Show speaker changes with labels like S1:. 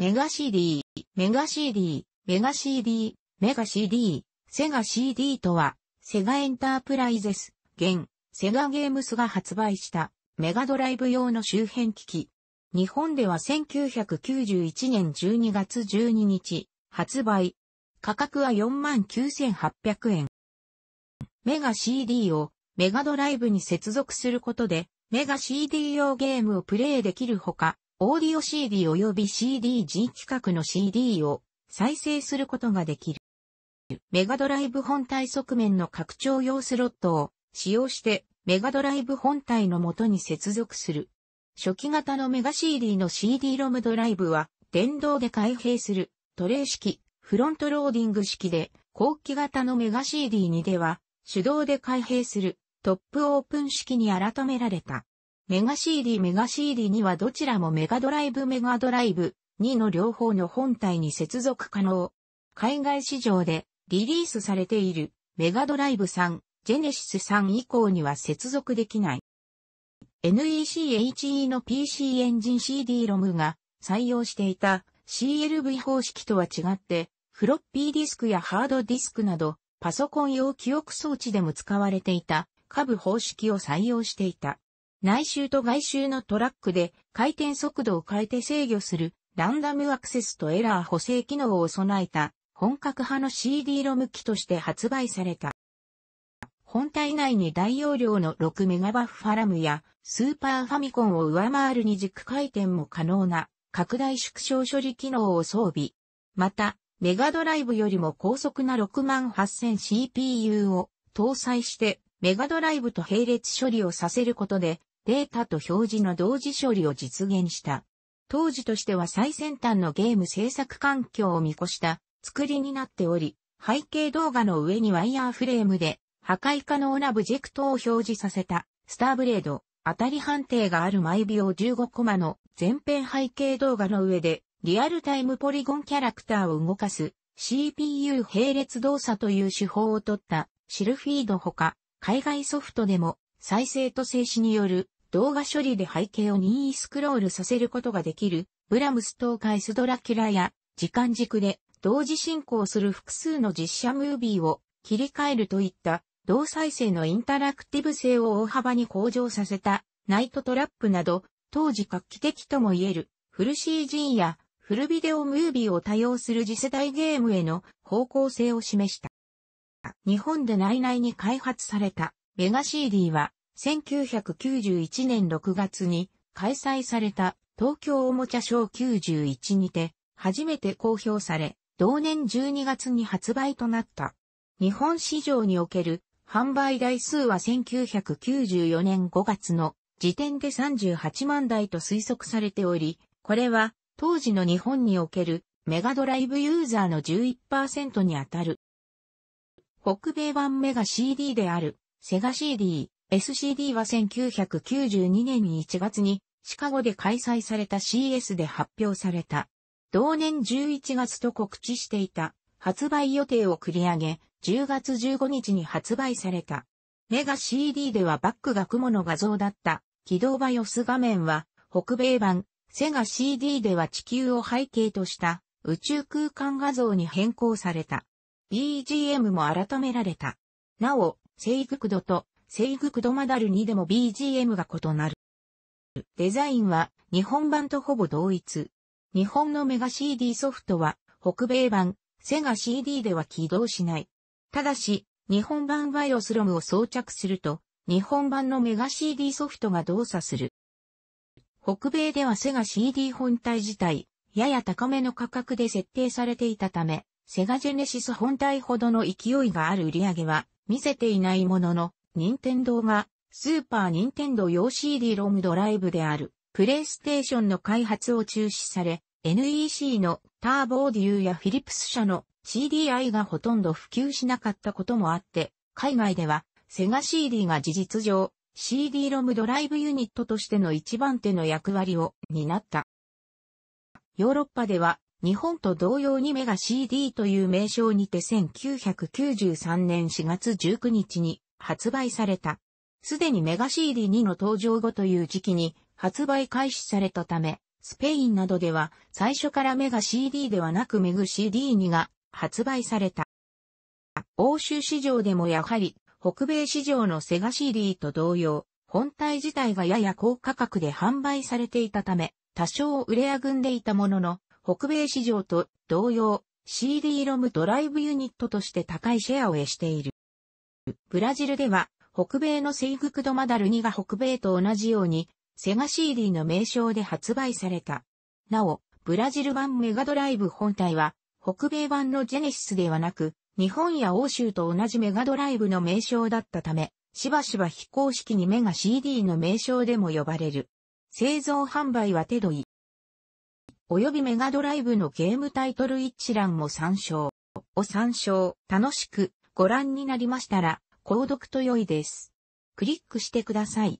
S1: メガ CD、メガ CD、メガ CD、メガ CD、セガ CD とは、セガエンタープライゼス、現、セガゲームスが発売したメガドライブ用の周辺機器。日本では1991年12月12日、発売。価格は49,800円。メガ CD をメガドライブに接続することで、メガ CD 用ゲームをプレイできるほか、オーディオ CD 及び CDG 規格の CD を再生することができる。メガドライブ本体側面の拡張用スロットを使用してメガドライブ本体の元に接続する。初期型のメガ CD の CD ロムドライブは電動で開閉するトレー式、フロントローディング式で後期型のメガ CD2 では手動で開閉するトップオープン式に改められた。メガ CD メガ CD にはどちらもメガドライブメガドライブ2の両方の本体に接続可能。海外市場でリリースされているメガドライブ3、ジェネシス3以降には接続できない。NECHE の PC エンジン CD-ROM が採用していた CLV 方式とは違って、フロッピーディスクやハードディスクなど、パソコン用記憶装置でも使われていた、下部方式を採用していた。内周と外周のトラックで回転速度を変えて制御するランダムアクセスとエラー補正機能を備えた本格派の CD ロム機として発売された。本体内に大容量の6 m ッファラムやスーパーファミコンを上回る二軸回転も可能な拡大縮小処理機能を装備。また、メガドライブよりも高速な 68000CPU を搭載してメガドライブと並列処理をさせることでデータと表示の同時処理を実現した。当時としては最先端のゲーム制作環境を見越した作りになっており、背景動画の上にワイヤーフレームで破壊可能なブジェクトを表示させたスターブレード、当たり判定がある毎秒15コマの前編背景動画の上でリアルタイムポリゴンキャラクターを動かす CPU 並列動作という手法を取ったシルフィードほか海外ソフトでも再生と静止による動画処理で背景を任意スクロールさせることができる、ブラムス東海スドラキュラや、時間軸で同時進行する複数の実写ムービーを切り替えるといった同再生のインタラクティブ性を大幅に向上させたナイトトラップなど当時画期的とも言えるフル CG やフルビデオムービーを多用する次世代ゲームへの方向性を示した。日本で内々に開発されたメガ CD は1991年6月に開催された東京おもちゃショー91にて初めて公表され、同年12月に発売となった。日本市場における販売台数は1994年5月の時点で38万台と推測されており、これは当時の日本におけるメガドライブユーザーの11%にあたる。北米版メガ CD であるセガ CD、SCD は1992年に1月にシカゴで開催された CS で発表された。同年11月と告知していた発売予定を繰り上げ、10月15日に発売された。メガ CD ではバックが雲の画像だった起動バイオス画面は北米版、セガ CD では地球を背景とした宇宙空間画像に変更された。BGM も改められた。なお、セイグクドとセイグクドマダルにでも BGM が異なる。デザインは日本版とほぼ同一。日本のメガ CD ソフトは北米版、セガ CD では起動しない。ただし、日本版バイオスロムを装着すると、日本版のメガ CD ソフトが動作する。北米ではセガ CD 本体自体、やや高めの価格で設定されていたため、セガジェネシス本体ほどの勢いがある売り上げは見せていないものの、任天堂がスーパーニンテンド用 CD ロムドライブであるプレイステーションの開発を中止され、NEC のターボオーディオやフィリップス社の CDI がほとんど普及しなかったこともあって、海外ではセガ CD が事実上 CD ロムドライブユニットとしての一番手の役割を担った。ヨーロッパでは日本と同様にメガ CD という名称にて1993年4月19日に発売された。すでにメガ CD2 の登場後という時期に発売開始されたため、スペインなどでは最初からメガ CD ではなくメグ CD2 が発売された。欧州市場でもやはり北米市場のセガ CD と同様、本体自体がやや高価格で販売されていたため、多少売れあぐんでいたものの、北米市場と同様、CD ロムドライブユニットとして高いシェアを得している。ブラジルでは、北米のセイグクドマダル2が北米と同じように、セガ CD の名称で発売された。なお、ブラジル版メガドライブ本体は、北米版のジェネシスではなく、日本や欧州と同じメガドライブの名称だったため、しばしば非公式にメガ CD の名称でも呼ばれる。製造販売は手取り。及びメガドライブのゲームタイトル一覧も参照。を参照、楽しくご覧になりましたら、購読と良いです。クリックしてください。